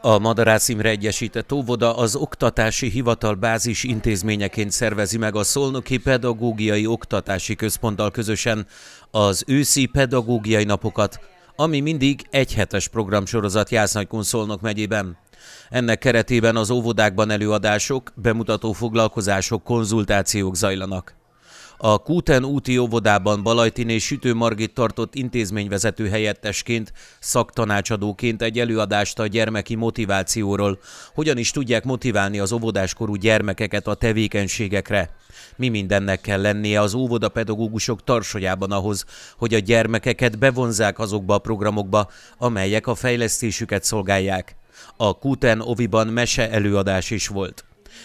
A Madarász Imre Egyesített Óvoda az Oktatási Hivatal bázis intézményeként szervezi meg a Szolnoki Pedagógiai Oktatási Központtal közösen az őszi pedagógiai napokat, ami mindig egy hetes programsorozat Jászlánykun Szolnok megyében. Ennek keretében az óvodákban előadások, bemutató foglalkozások, konzultációk zajlanak. A Kúten úti óvodában és Sütő Margit tartott intézményvezető helyettesként, szaktanácsadóként egy előadást a gyermeki motivációról. Hogyan is tudják motiválni az óvodáskorú gyermekeket a tevékenységekre? Mi mindennek kell lennie az óvodapedagógusok tarsolyában ahhoz, hogy a gyermekeket bevonzák azokba a programokba, amelyek a fejlesztésüket szolgálják. A Kúten Oviban mese előadás is volt.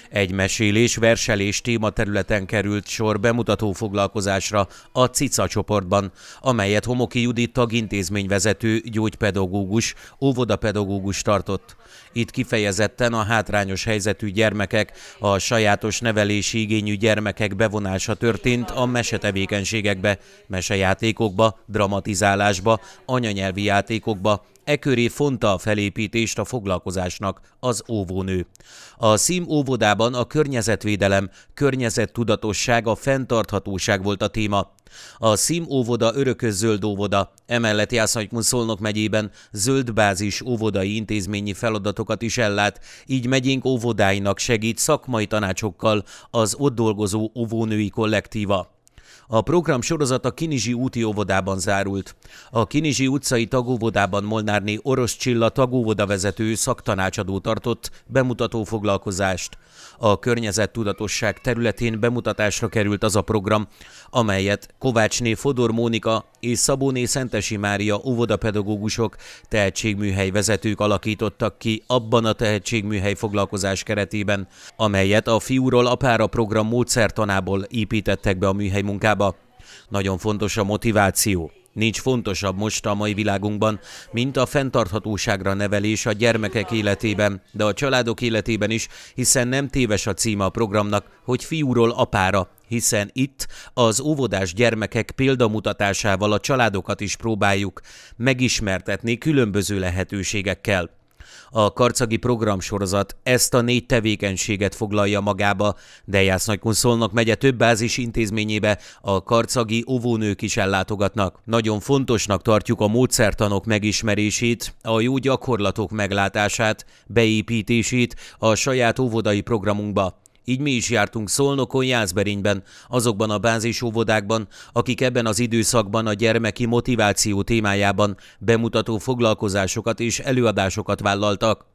Egy mesélés, verselés területen került sor bemutató foglalkozásra a CICA csoportban, amelyet Homoki Judit tagintézményvezető, gyógypedagógus, óvodapedagógus tartott. Itt kifejezetten a hátrányos helyzetű gyermekek, a sajátos nevelési igényű gyermekek bevonása történt a mesetevékenységekbe, mesejátékokba, dramatizálásba, anyanyelvi játékokba, E köré fonta a felépítést a foglalkozásnak az óvónő. A szím óvodában a környezetvédelem, környezettudatosság, a fenntarthatóság volt a téma. A szím óvoda örökös zöld óvoda, emellett Jászajkun Szolnok megyében zöldbázis óvodai intézményi feladatokat is ellát, így megyénk óvodáinak segít szakmai tanácsokkal az ott dolgozó óvónői kollektíva. A program sorozat a Kinizsi úti óvodában zárult. A Kinizsi utcai tagóvodában Molnárné Orosz Csilla tagóvoda vezető szaktanácsadó tartott bemutató foglalkozást. A környezettudatosság területén bemutatásra került az a program, amelyet Kovácsné Fodor Mónika és Szabóné Szentesi Mária óvodapedagógusok, tehetségműhely vezetők alakítottak ki abban a tehetségműhely foglalkozás keretében, amelyet a Fiúról Apára program módszertanából építettek be a műhely munkába munkába. Nagyon fontos a motiváció. Nincs fontosabb most a mai világunkban, mint a fenntarthatóságra nevelés a gyermekek életében, de a családok életében is, hiszen nem téves a címe a programnak, hogy fiúról apára, hiszen itt az óvodás gyermekek példamutatásával a családokat is próbáljuk megismertetni különböző lehetőségekkel. A karcagi programsorozat ezt a négy tevékenységet foglalja magába. Dejász Nagykonszolnak megye több bázis intézményébe a karcagi óvónők is ellátogatnak. Nagyon fontosnak tartjuk a módszertanok megismerését, a jó gyakorlatok meglátását, beépítését a saját óvodai programunkba. Így mi is jártunk Szolnokon, Jászberényben, azokban a óvodákban, akik ebben az időszakban a gyermeki motiváció témájában bemutató foglalkozásokat és előadásokat vállaltak.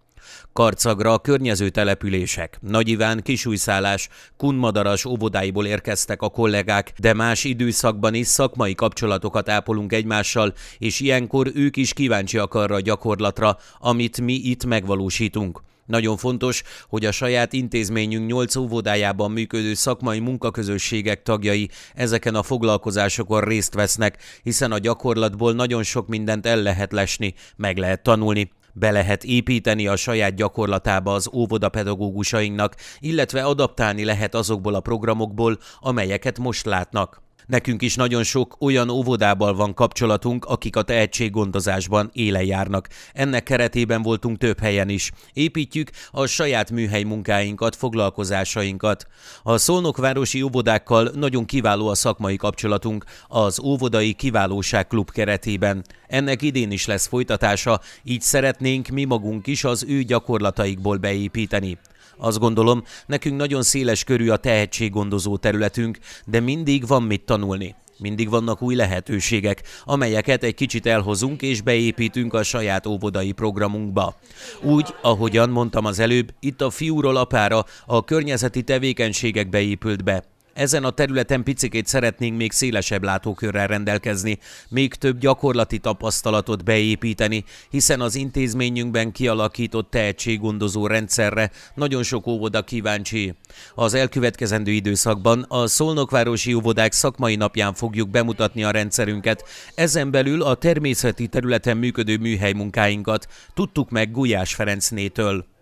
Karcagra a környező települések, Iván, Kisújszállás, kunmadaras óvodáiból érkeztek a kollégák, de más időszakban is szakmai kapcsolatokat ápolunk egymással, és ilyenkor ők is kíváncsiak arra a gyakorlatra, amit mi itt megvalósítunk. Nagyon fontos, hogy a saját intézményünk nyolc óvodájában működő szakmai munkaközösségek tagjai ezeken a foglalkozásokon részt vesznek, hiszen a gyakorlatból nagyon sok mindent el lehet lesni, meg lehet tanulni be lehet építeni a saját gyakorlatába az óvodapedagógusainknak, illetve adaptálni lehet azokból a programokból, amelyeket most látnak. Nekünk is nagyon sok olyan óvodával van kapcsolatunk, akik a tehetséggondozásban élen járnak. Ennek keretében voltunk több helyen is. Építjük a saját műhely munkáinkat, foglalkozásainkat. A szolnokvárosi óvodákkal nagyon kiváló a szakmai kapcsolatunk az Óvodai Kiválóság Klub keretében. Ennek idén is lesz folytatása, így szeretnénk mi magunk is az ő gyakorlataikból beépíteni. Azt gondolom, nekünk nagyon széles körű a tehetséggondozó területünk, de mindig van mit tanulni tanulni. Mindig vannak új lehetőségek, amelyeket egy kicsit elhozunk és beépítünk a saját óvodai programunkba. Úgy, ahogyan mondtam az előbb, itt a fiúról apára a környezeti tevékenységek beépült be. Ezen a területen picikét szeretnénk még szélesebb látókörrel rendelkezni, még több gyakorlati tapasztalatot beépíteni, hiszen az intézményünkben kialakított tehetséggondozó rendszerre nagyon sok óvoda kíváncsi. Az elkövetkezendő időszakban a szolnokvárosi óvodák szakmai napján fogjuk bemutatni a rendszerünket, ezen belül a természeti területen működő műhely munkáinkat tudtuk meg Gulyás Ferencnétől.